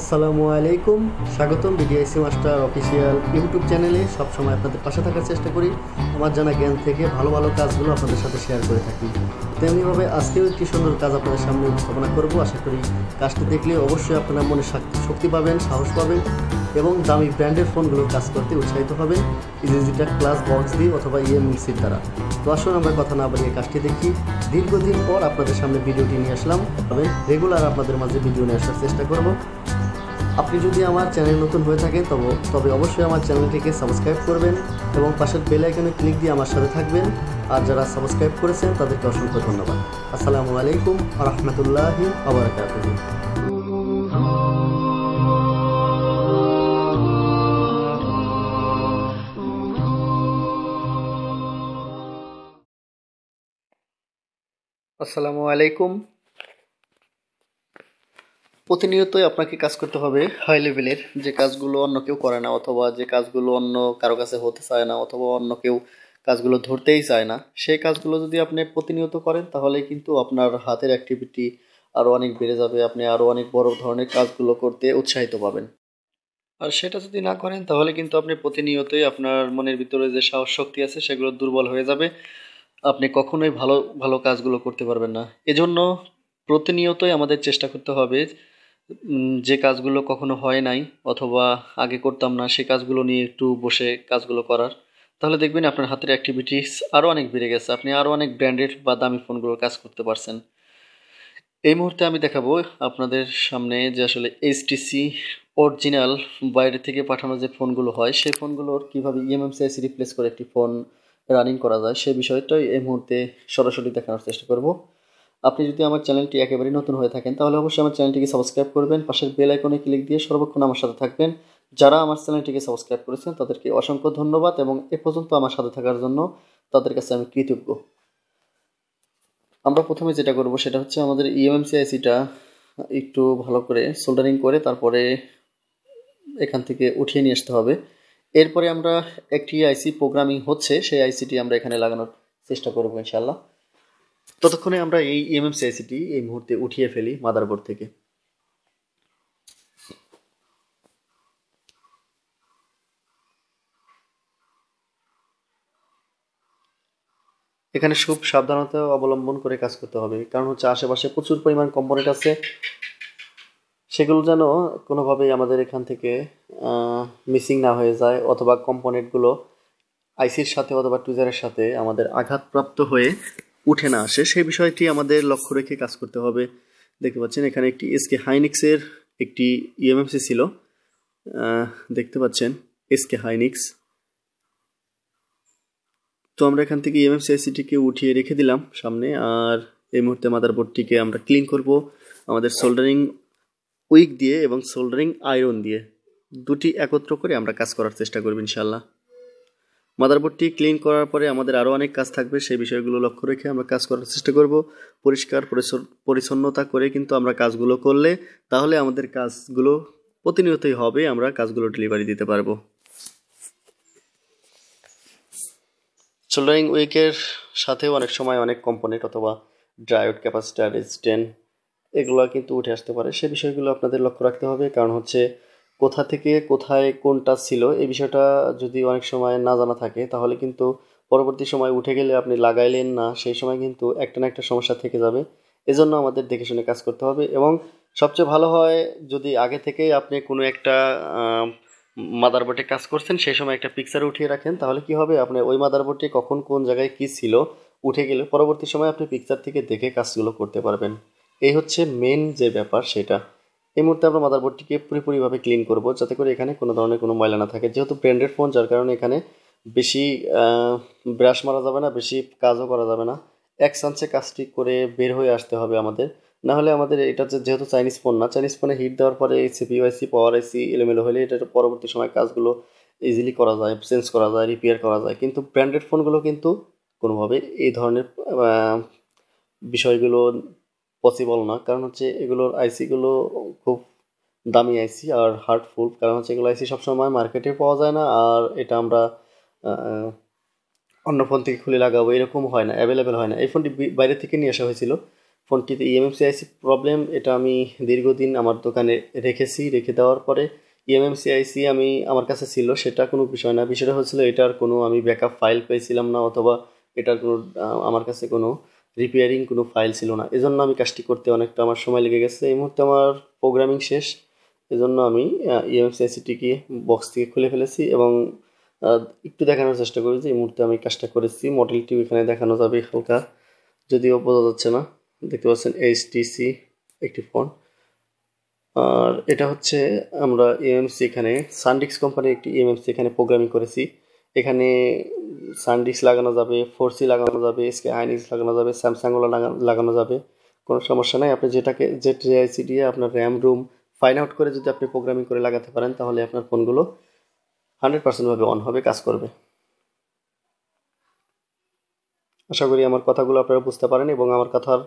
আসসালামু আলাইকুম স্বাগতম বিডিআইসি মাস্টার অফিসিয়াল ইউটিউব চ্যানেলে সবসময় আপনাদের পাশে থাকার চেষ্টা করি আমার জানা জ্ঞান থেকে ভালো ভালো কাজগুলো আপনাদের সাথে শেয়ার করে থাকি তেমনিভাবে আজকেও একটি সুন্দর কাজ আপনাদের সামনে উপস্থাপনা করব আশা করি কাজটি দেখলে অবশ্যই আপনারা মনে শক্তি শক্তি পাবেন সাহস পাবেন এবং দামি ব্র্যান্ডের ফোনগুলো কাজ করতে উৎসাহিত হবে ইজিজিটা ক্লাস বক্স দিয়ে অথবা ইএমসির দ্বারা তো আসুন আমরা কথা না বলিয়ে কাজটি দেখি দীর্ঘদিন পর আপনাদের সামনে ভিডিওটি নিয়ে আসলাম তবে রেগুলার আপনাদের মাঝে ভিডিও নিয়ে আসার চেষ্টা করব আপনি যদি আমার চ্যানেল নতুন হয়ে থাকেন তবে তবে অবশ্যই আমার চ্যানেলটিকে সাবস্ক্রাইব করবেন এবং পাশের বেল আইকনে ক্লিক দিয়ে আমার সাথে থাকবেন আর যারা সাবস্ক্রাইব করেছেন তাদেরকে অসংখ্য ধন্যবাদ আসসালামু আলাইকুম রহমতুল্লাহ আবরকাত আসসালামু আলাইকুম প্রতিনিয়তই আপনাকে কাজ করতে হবে হাই লেভেলের যে কাজগুলো অন্য কেউ করে না অথবা যে কাজগুলো অন্য কারো কাছে হতে চায় না অথবা অন্য কেউ কাজগুলো ধরতেই চায় না সেই কাজগুলো যদি আপনি প্রতিনিয়ত করেন তাহলে কিন্তু আপনার হাতের অ্যাক্টিভিটি আরও অনেক বেড়ে যাবে আপনি আরও অনেক বড় ধরনের কাজগুলো করতে উৎসাহিত পাবেন আর সেটা যদি না করেন তাহলে কিন্তু আপনি প্রতিনিয়তই আপনার মনের ভিতরে যে সাহস শক্তি আছে সেগুলো দুর্বল হয়ে যাবে আপনি কখনোই ভালো ভালো কাজগুলো করতে পারবেন না এজন্য প্রতিনিয়তই আমাদের চেষ্টা করতে হবে যে কাজগুলো কখনো হয় নাই অথবা আগে করতাম না সে কাজগুলো নিয়ে একটু বসে কাজগুলো করার তাহলে দেখবেন আপনার হাতের অ্যাক্টিভিটিস আরও অনেক বেড়ে গেছে আপনি আরও অনেক ব্র্যান্ডেড বা দামি ফোনগুলোর কাজ করতে পারছেন এই মুহূর্তে আমি দেখাবো আপনাদের সামনে যে আসলে এইচটিসি অরিজিনাল বাইরে থেকে পাঠানো যে ফোনগুলো হয় সেই ফোনগুলোর কীভাবে ইএমএমসিআইসি রিপ্লেস করে একটি ফোন রানিং করা যায় সে বিষয়টাই এই মুহূর্তে সরাসরি দেখানোর চেষ্টা করব আপনি যদি আমার চ্যানেলটি একেবারে নতুন হয়ে থাকেন তাহলে অবশ্যই আমার চ্যানেলটিকে সাবস্ক্রাইব করবেন পাশের বেল আইকনে ক্লিক দিয়ে সর্বক্ষণ আমার সাথে থাকবেন যারা আমার চ্যানেলটিকে সাবস্ক্রাইব করেছেন তাদেরকে অসংখ্য ধন্যবাদ এবং এ পর্যন্ত আমার সাথে থাকার জন্য তাদের কাছে আমি কৃতজ্ঞ আমরা প্রথমে যেটা করব সেটা হচ্ছে আমাদের ইএমসিআইসিটা e একটু ভালো করে সোল্ডারিং করে তারপরে এখান থেকে উঠিয়ে নিয়ে আসতে হবে এরপরে আমরা একটি আইসি প্রোগ্রামিং হচ্ছে সেই আইসিটি আমরা এখানে লাগানোর চেষ্টা করবো ইনশাল্লাহ ততক্ষণে আমরা এই ইএমএম e সিআইসিটি এই মুহূর্তে উঠিয়ে ফেলি মাদারবোর্ড থেকে এখানে খুব সাবধানতা অবলম্বন করে কাজ করতে হবে কারণ হচ্ছে আশেপাশে প্রচুর পরিমাণ কম্পোনেন্ট আছে সেগুলো যেন কোনোভাবেই আমাদের এখান থেকে মিসিং না হয়ে যায় অথবা কম্পোনেন্টগুলো আইসির সাথে অথবা টুজারের সাথে আমাদের আঘাতপ্রাপ্ত হয়ে উঠে না আসে সেই বিষয়টি আমাদের লক্ষ্য রেখে কাজ করতে হবে দেখতে পাচ্ছেন এখানে একটি এসকে হাইনিক্সের একটি ইএমএমসি e ছিল দেখতে পাচ্ছেন এসকে হাইনিক্স তো আমরা এখান থেকে ইএমএমসি e এসিটিকে উঠিয়ে রেখে দিলাম সামনে আর এই মুহূর্তে মাদারবোর্ডটিকে আমরা ক্লিন করব আমাদের সোল্ডারিং উইক দিয়ে এবং সোল্ডারিং আয়রন দিয়ে দুটি একত্র করে আমরা কাজ করার চেষ্টা করব ইনশাল্লাহ মাদারবোর্ডটি ক্লিন করার পরে আমাদের আরও অনেক কাজ থাকবে সেই বিষয়গুলো লক্ষ্য রেখে আমরা কাজ করার চেষ্টা করব পরিষ্কার পরিচ্ছন্নতা করে কিন্তু আমরা কাজগুলো করলে তাহলে আমাদের কাজগুলো প্রতিনিয়তই হবে আমরা কাজগুলো ডেলিভারি দিতে পারবো সোল্ডারিং উইকের সাথেও অনেক সময় অনেক কম্পোনেন্ট অথবা ড্রাইউড ক্যাপাসিটার রেজিস্ট্যান্ট এগুলো কিন্তু উঠে আসতে পারে সে বিষয়গুলো আপনাদের লক্ষ্য রাখতে হবে কারণ হচ্ছে কোথা থেকে কোথায় কোনটা ছিল এই বিষয়টা যদি অনেক সময় না জানা থাকে তাহলে কিন্তু পরবর্তী সময় উঠে গেলে আপনি লাগাইলেন না সেই সময় কিন্তু একটা না একটা সমস্যা থেকে যাবে এজন্য আমাদের দেখে শুনে কাজ করতে হবে এবং সবচেয়ে ভালো হয় যদি আগে থেকেই আপনি কোনো একটা মাদারবোর্ডে কাজ করছেন সেই সময় একটা পিকচার উঠিয়ে রাখেন তাহলে কি হবে আপনার ওই মাদারবোর্ডে কখন কোন জায়গায় কী ছিল উঠে গেলে পরবর্তী সময় আপনি পিকচার থেকে দেখে কাজগুলো করতে পারবেন এই হচ্ছে মেন যে ব্যাপার সেটা এই মুহূর্তে আমরা মাদারবোর্ডটিকে পুরোপুরিভাবে ক্লিন করব যাতে করে এখানে কোনো ধরনের কোনো ময়লা না থাকে যেহেতু ব্র্যান্ডেড ফোন যার কারণে এখানে বেশি ব্রাশ মারা যাবে না বেশি কাজও করা যাবে না এক চান্সে কাজটি করে বের হয়ে আসতে হবে আমাদের না হলে আমাদের এটা যেহেতু চাইনিজ ফোন না চাইনিজ ফোনে হিট দেওয়ার পরে এই ওয়াইসি পাওয়ার আইসি এলোমেলো হলে এটা পরবর্তী সময় কাজগুলো ইজিলি করা যায় চেঞ্জ করা যায় রিপেয়ার করা যায় কিন্তু ব্র্যান্ডেড ফোনগুলো কিন্তু কোনোভাবে এই ধরনের বিষয়গুলো পসিবল না কারণ হচ্ছে এগুলোর আইসিগুলো খুব দামি আইসি আর হার্টফুল কারণ হচ্ছে এগুলো আইসি সবসময় মার্কেটে পাওয়া যায় না আর এটা আমরা অন্য ফোন থেকে খুলে লাগাবো এরকম হয় না অ্যাভেলেবেল হয় না এই ফোনটি বাইরে থেকে নিয়ে আসা হয়েছিল ফোনটিতে ইএমএমসি আইসি প্রবলেম এটা আমি দীর্ঘদিন আমার দোকানে রেখেছি রেখে দেওয়ার পরে ইএমএমসি e আইসি আমি আমার কাছে ছিল সেটা কোনো বিষয় না বিষয়টা হচ্ছিল এটার কোনো আমি ব্যাকআপ ফাইল পেয়েছিলাম না অথবা এটার কোনো আমার কাছে কোনো রিপেয়ারিং কোনো ফাইল ছিল না এজন্য আমি কাজটি করতে অনেকটা আমার সময় লেগে গেছে এই মুহূর্তে আমার প্রোগ্রামিং শেষ এজন্য আমি ইএমএফসিআইসিটিকে বক্স থেকে খুলে ফেলেছি এবং একটু দেখানোর চেষ্টা করেছি এই মুহূর্তে আমি কাজটা করেছি মডেলটিও এখানে দেখানো যাবে হালকা যদিও বোঝা যাচ্ছে না দেখতে পাচ্ছেন এইচটিসি একটি ফোন আর এটা হচ্ছে আমরা ইএমএমসি e এখানে সানডিক্স কোম্পানির একটি ইএমএমসি e এখানে প্রোগ্রামিং করেছি এখানে সানডিস্ক লাগানো যাবে ফোর সি লাগানো যাবে এসকে আইনিক্স লাগানো যাবে স্যামসাংগুলো লাগানো যাবে কোনো সমস্যা নাই আপনি যেটাকে যে টিআইসি দিয়ে আপনার র্যাম রুম ফাইন আউট করে যদি আপনি প্রোগ্রামিং করে লাগাতে পারেন তাহলে আপনার ফোনগুলো হান্ড্রেড পার্সেন্টভাবে অন হবে কাজ করবে আশা করি আমার কথাগুলো আপনারা বুঝতে পারেন এবং আমার কথার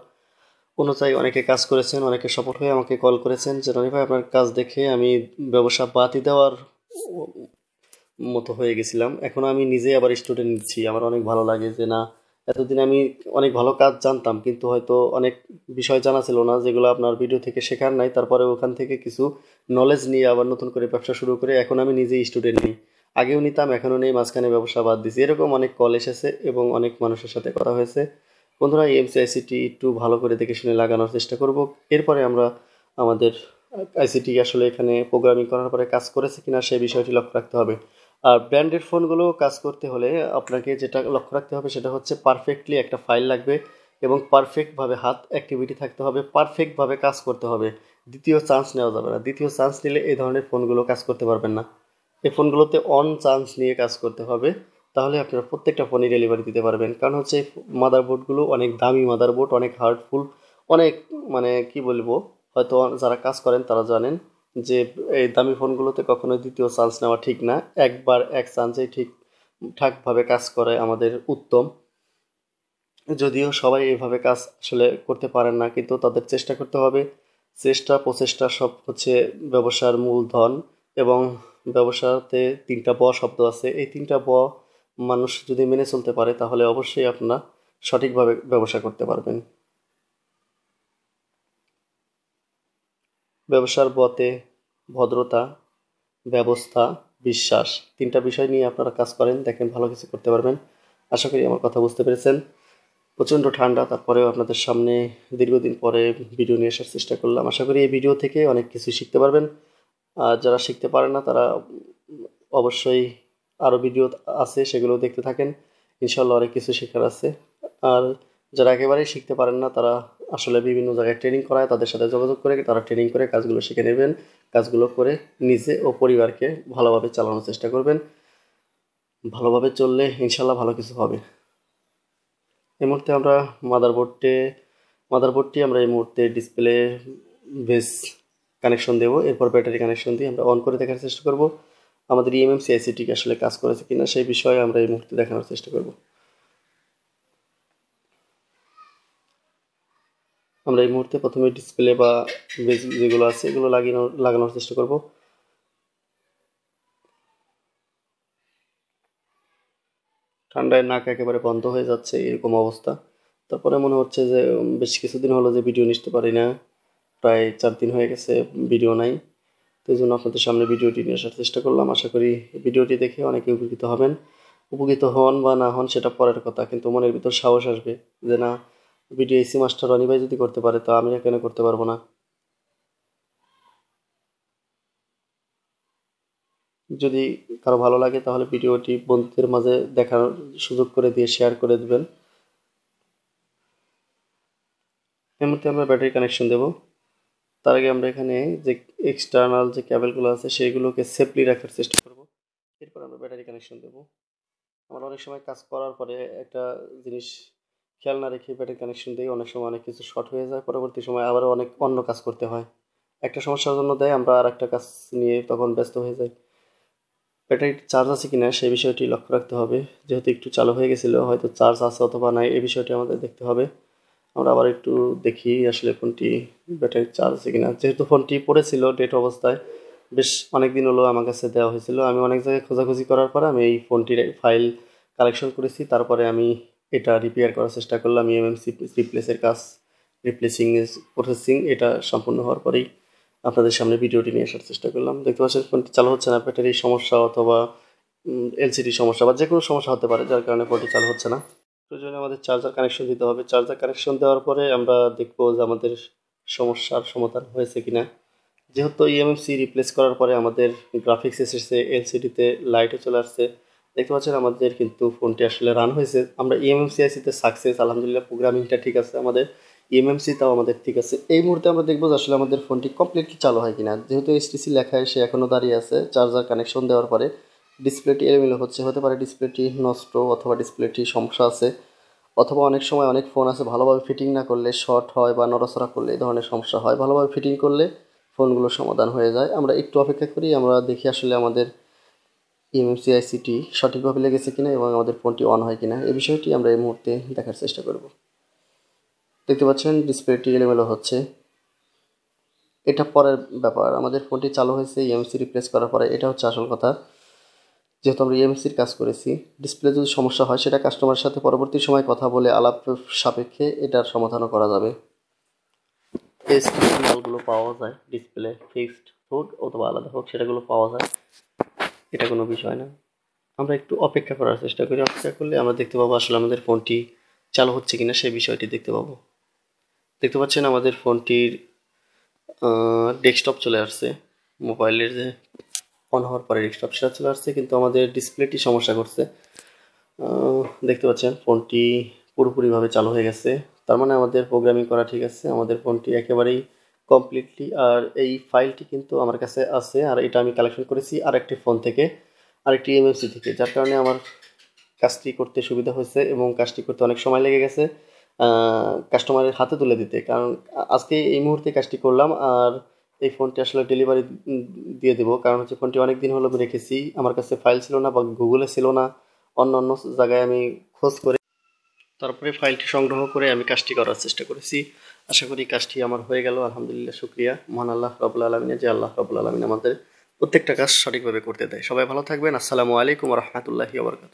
অনুযায়ী অনেকে কাজ করেছেন অনেকে সপোর্ট হয়ে আমাকে কল করেছেন যে রনি ভাই আপনার কাজ দেখে আমি ব্যবসা বাতি দেওয়ার মতো হয়ে গেছিলাম এখন আমি নিজে আবার স্টুডেন্ট নিচ্ছি আমার অনেক ভালো লাগে যে না এতদিন আমি অনেক ভালো কাজ জানতাম কিন্তু হয়তো অনেক বিষয় জানা ছিল না যেগুলো আপনার ভিডিও থেকে শেখার নাই তারপরে ওখান থেকে কিছু নলেজ নিয়ে আবার নতুন করে ব্যবসা শুরু করে এখন আমি নিজেই স্টুডেন্ট নিই আগেও নিতাম এখনও নেই মাঝখানে ব্যবসা বাদ দিয়েছি এরকম অনেক কল এসেছে এবং অনেক মানুষের সাথে কথা হয়েছে বন্ধুরা এমসিআইসিটি একটু ভালো করে দেখে শুনে লাগানোর চেষ্টা করব এরপরে আমরা আমাদের আইসিটি আসলে এখানে প্রোগ্রামিং করার পরে কাজ করেছে কিনা সে বিষয়টি লক্ষ্য রাখতে হবে আর ব্র্যান্ডেড ফোনগুলো কাজ করতে হলে আপনাকে যেটা লক্ষ্য রাখতে হবে সেটা হচ্ছে পারফেক্টলি একটা ফাইল লাগবে এবং পারফেক্টভাবে হাত অ্যাক্টিভিটি থাকতে হবে পারফেক্টভাবে কাজ করতে হবে দ্বিতীয় চান্স নেওয়া যাবে না দ্বিতীয় চান্স নিলে এই ধরনের ফোনগুলো কাজ করতে পারবেন না এই ফোনগুলোতে অন চান্স নিয়ে কাজ করতে হবে তাহলে আপনারা প্রত্যেকটা ফোনে ডেলিভারি দিতে পারবেন কারণ হচ্ছে মাদারবোর্ডগুলো অনেক দামি মাদারবোর্ড অনেক হার্ডফুল অনেক মানে কি বলবো হয়তো যারা কাজ করেন তারা জানেন যে এই দামি ফোনগুলোতে কখনো দ্বিতীয় চান্স নেওয়া ঠিক না একবার এক চান্সেই ঠিক ঠাকভাবে কাজ করে আমাদের উত্তম যদিও সবাই এইভাবে কাজ আসলে করতে পারেন না কিন্তু তাদের চেষ্টা করতে হবে চেষ্টা প্রচেষ্টা সব হচ্ছে ব্যবসার মূলধন এবং ব্যবসাতে তিনটা ব শব্দ আছে এই তিনটা ব মানুষ যদি মেনে চলতে পারে তাহলে অবশ্যই আপনারা সঠিকভাবে ব্যবসা করতে পারবেন ব্যবসার পথে ভদ্রতা ব্যবস্থা বিশ্বাস তিনটা বিষয় নিয়ে আপনারা কাজ করেন দেখেন ভালো কিছু করতে পারবেন আশা করি আমার কথা বুঝতে পেরেছেন প্রচণ্ড ঠান্ডা তারপরেও আপনাদের সামনে দীর্ঘদিন পরে ভিডিও নিয়ে আসার চেষ্টা করলাম আশা করি এই ভিডিও থেকে অনেক কিছু শিখতে পারবেন আর যারা শিখতে পারে না তারা অবশ্যই আরও ভিডিও আছে সেগুলো দেখতে থাকেন ইনশাল্লাহ অনেক কিছু শেখার আছে আর যারা একেবারেই শিখতে পারেন না তারা আসলে বিভিন্ন জায়গায় ট্রেনিং করায় তাদের সাথে যোগাযোগ করে তারা ট্রেনিং করে কাজগুলো শিখে নেবেন কাজগুলো করে নিজে ও পরিবারকে ভালোভাবে চালানোর চেষ্টা করবেন ভালোভাবে চললে ইনশাল্লাহ ভালো কিছু হবে এই মুহূর্তে আমরা মাদারবোর্ডে মাদারবোর্ডটি আমরা এই মুহূর্তে ডিসপ্লে বেস কানেকশন দেবো এরপর ব্যাটারি কানেকশন দিয়ে আমরা অন করে দেখার চেষ্টা করব আমাদের ইএমএম সিআইসিটি আসলে কাজ করেছে কিনা সেই বিষয়ে আমরা এই মুহূর্তে দেখানোর চেষ্টা করব আমরা এই মুহূর্তে প্রথমে ডিসপ্লে বা যেগুলো আছে এগুলো লাগানো লাগানোর চেষ্টা করব ঠান্ডায় নাক একেবারে বন্ধ হয়ে যাচ্ছে এরকম অবস্থা তারপরে মনে হচ্ছে যে বেশ কিছুদিন হলো যে ভিডিও নিতে পারি না প্রায় চার দিন হয়ে গেছে ভিডিও নাই তো এই জন্য আপনাদের সামনে ভিডিওটি নিয়ে আসার চেষ্টা করলাম আশা করি ভিডিওটি দেখে অনেকে উপকৃত হবেন উপকৃত হন বা না হন সেটা পরের কথা কিন্তু মনের ভিতর সাহস আসবে যে না ভিডিও এসি মাস্টার রনি ভাই যদি করতে পারে তো আমি কেন করতে পারবো না যদি কারো ভালো লাগে তাহলে ভিডিওটি বন্ধুদের মাঝে দেখার সুযোগ করে দিয়ে শেয়ার করে দেবেন এর মধ্যে আমরা ব্যাটারি কানেকশন দেব তার আগে আমরা এখানে যে এক্সটার্নাল যে ক্যাবেলগুলো আছে সেইগুলোকে সেফলি রাখার চেষ্টা করব এরপর আমরা ব্যাটারি কানেকশন দেব আমরা অনেক সময় কাজ করার পরে একটা জিনিস খেয়াল না রেখে ব্যাটের কানেকশন দিয়ে অনেক সময় অনেক কিছু শর্ট হয়ে যায় পরবর্তী সময় আবারও অনেক অন্য কাজ করতে হয় একটা সমস্যার জন্য দেয় আমরা আর একটা কাজ নিয়ে তখন ব্যস্ত হয়ে যাই ব্যাটারি চার্জ আছে কিনা সেই বিষয়টি লক্ষ্য রাখতে হবে যেহেতু একটু চালু হয়ে গেছিলো হয়তো চার্জ আছে অথবা নাই এই বিষয়টি আমাদের দেখতে হবে আমরা আবার একটু দেখি আসলে ফোনটি ব্যাটারি চার্জ আছে কিনা যেহেতু ফোনটি পড়েছিল ডেট অবস্থায় বেশ অনেক দিন হলো আমার কাছে দেওয়া হয়েছিল আমি অনেক জায়গায় খোঁজাখুঁজি করার পরে আমি এই ফোনটির ফাইল কালেকশন করেছি তারপরে আমি এটা রিপেয়ার করার চেষ্টা করলাম ইএমএম রিপ্লেসের কাজ রিপ্লেসিং প্রসেসিং এটা সম্পূর্ণ হওয়ার পরেই আপনাদের সামনে ভিডিওটি নিয়ে আসার চেষ্টা করলাম দেখতে পাচ্ছেন ফোনটি চালু হচ্ছে না ব্যাটারি সমস্যা অথবা এলসিডি সমস্যা বা যে কোনো সমস্যা হতে পারে যার কারণে ফোনটি চালু হচ্ছে না প্রয়োজনে আমাদের চার্জার কানেকশন দিতে হবে চার্জার কানেকশন দেওয়ার পরে আমরা দেখব যে আমাদের সমস্যার সমাধান হয়েছে কিনা যেহেতু ইএমএমসি রিপ্লেস করার পরে আমাদের গ্রাফিক্স এসেছে এলসিডিতে লাইটও চলে আসছে দেখতে পাচ্ছেন আমাদের কিন্তু ফোনটি আসলে রান হয়েছে আমরা ইএমএমসিআইসিতে e সাকসেস আলহামদুলিল্লাহ প্রোগ্রামিংটা ঠিক আছে আমাদের ইএমএমসি e তাও আমাদের ঠিক আছে এই মুহূর্তে আমরা দেখবো যে আসলে আমাদের ফোনটি কমপ্লিটলি চালু হয় কিনা যেহেতু এসটিসি লেখা এসে এখনও দাঁড়িয়ে আছে চার্জার কানেকশন দেওয়ার পরে ডিসপ্লেটি এলোমেলো হচ্ছে হতে পারে ডিসপ্লেটি নষ্ট অথবা ডিসপ্লেটি সমস্যা আছে অথবা অনেক সময় অনেক ফোন আছে ভালোভাবে ফিটিং না করলে শর্ট হয় বা নড়াচড়া করলে এই ধরনের সমস্যা হয় ভালোভাবে ফিটিং করলে ফোনগুলো সমাধান হয়ে যায় আমরা একটু অপেক্ষা করি আমরা দেখি আসলে আমাদের কিএমএমসিআইসিটি সঠিকভাবে লেগেছে কিনা এবং আমাদের ফোনটি অন হয় কিনা এই বিষয়টি আমরা এই মুহূর্তে দেখার চেষ্টা করব দেখতে পাচ্ছেন ডিসপ্লেটি এলোমেলো হচ্ছে এটা পরের ব্যাপার আমাদের ফোনটি চালু হয়েছে ইএমসি e রিপ্লেস করার পরে এটা হচ্ছে আসল কথা যেহেতু আমরা ইএমসির e কাজ করেছি ডিসপ্লে যদি সমস্যা হয় সেটা কাস্টমারের সাথে পরবর্তী সময় কথা বলে আলাপ সাপেক্ষে এটার সমাধানও করা যাবে পাওয়া যায় ডিসপ্লে ফিক্সড হোক অথবা আলাদা হোক সেটাগুলো পাওয়া যায় এটা কোনো বিষয় না আমরা একটু অপেক্ষা করার চেষ্টা করি অপেক্ষা করলে আমরা দেখতে পাবো আসলে আমাদের ফোনটি চালু হচ্ছে কিনা সেই বিষয়টি দেখতে পাবো দেখতে পাচ্ছেন আমাদের ফোনটির ডেস্কটপ চলে আসছে মোবাইলের যে অন হওয়ার পরে ডেস্কটপ সেটা চলে আসছে কিন্তু আমাদের ডিসপ্লেটি সমস্যা করছে দেখতে পাচ্ছেন ফোনটি পুরোপুরিভাবে চালু হয়ে গেছে তার মানে আমাদের প্রোগ্রামিং করা ঠিক আছে আমাদের ফোনটি একেবারেই কমপ্লিটলি আর এই ফাইলটি কিন্তু আমার কাছে আছে আর এটা আমি কালেকশন করেছি আরেকটি ফোন থেকে আরেকটি এমএমসি থেকে যার কারণে আমার কাজটি করতে সুবিধা হয়েছে এবং কাজটি করতে অনেক সময় লেগে গেছে কাস্টমারের হাতে তুলে দিতে কারণ আজকে এই মুহূর্তে কাজটি করলাম আর এই ফোনটি আসলে ডেলিভারি দিয়ে দেবো কারণ হচ্ছে ফোনটি অনেক দিন হলো রেখেছি আমার কাছে ফাইল ছিল না বা গুগলে ছিল না অন্য অন্য জায়গায় আমি খোঁজ করে তারপরে ফাইলটি সংগ্রহ করে আমি কাজটি করার চেষ্টা করেছি আশা করি কাজটি আমার হয়ে গেল আলহামদুলিল্লাহ শুক্রিয়া মহান আল্লাহ রবুল আলমিন যে আল্লাহ রবুল আলমিন আমাদের প্রত্যেকটা কাজ সঠিকভাবে করতে দেয় সবাই ভালো থাকবেন আসসালামু আলাইকুম রহমতুল্লাহি আবরকাত